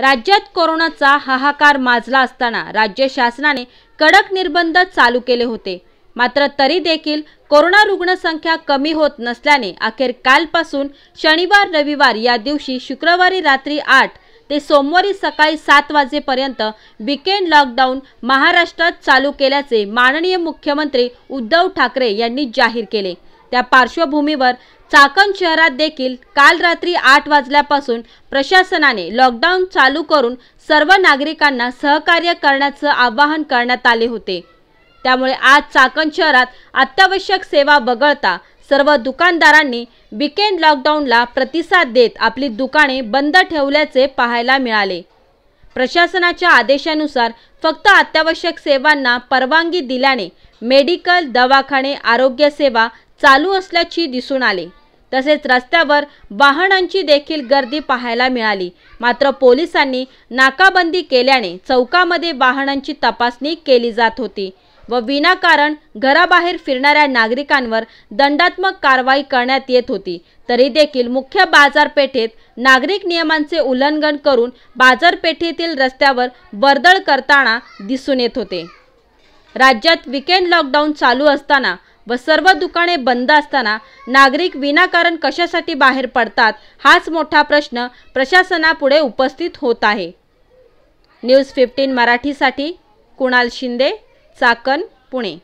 राज्यात कोरोनाचा हाहाकार माजला असताना राज्य शासनाने कडक निर्बंध चालू केले होते मात्र तरी देखील कोरोना रुग्णसंख्या कमी होत नसल्याने अखेर कालपासून शनिवार रविवार या दिवशी शुक्रवारी रात्री आठ ते सोमवारी सकाळी सात वाजेपर्यंत विकेंड लॉकडाऊन महाराष्ट्रात चालू केल्याचे माननीय मुख्यमंत्री उद्धव ठाकरे यांनी जाहीर केले त्या पार्श्वभूमीवर चाकण शहरात देखील काल रात्री आठ वाजल्यापासून प्रशासनाने लॉकडाऊन चालू करून सर्व नागरिकांना सहकार्य करण्याचं आवाहन करण्यात आले होते त्यामुळे आज चाकण शहरात अत्यावश्यक सेवा वगळता सर्व दुकानदारांनी विकेंड लॉकडाऊनला प्रतिसाद देत आपली दुकाने बंद ठेवल्याचे पाहायला मिळाले प्रशासनाच्या आदेशानुसार फक्त अत्यावश्यक सेवांना परवानगी दिल्याने मेडिकल दवाखाने आरोग्य सेवा चालू असल्याची दिसून आले तसेच रस्त्यावर वाहनांची देखील गर्दी पाहायला मिळाली मात्र पोलिसांनी नाकाबंदी केल्याने चौकामध्ये वाहनांची तपासणी केली जात होती व विनाकारण घराबाहेर फिरणाऱ्या नागरिकांवर दंडात्मक कारवाई करण्यात येत होती तरी देखील मुख्य बाजारपेठेत नागरिक नियमांचे उल्लंघन करून बाजारपेठेतील रस्त्यावर वर्दळ करताना दिसून येत होते राज्यात विकेंड लॉकडाऊन चालू असताना व सर्व दुकाने बंद असताना नागरिक विनाकारण कशासाठी बाहेर पडतात हाच मोठा प्रश्न प्रशासनापुढे उपस्थित होत आहे न्यूज फिफ्टीन मराठीसाठी कुणाल शिंदे चाकण पुणे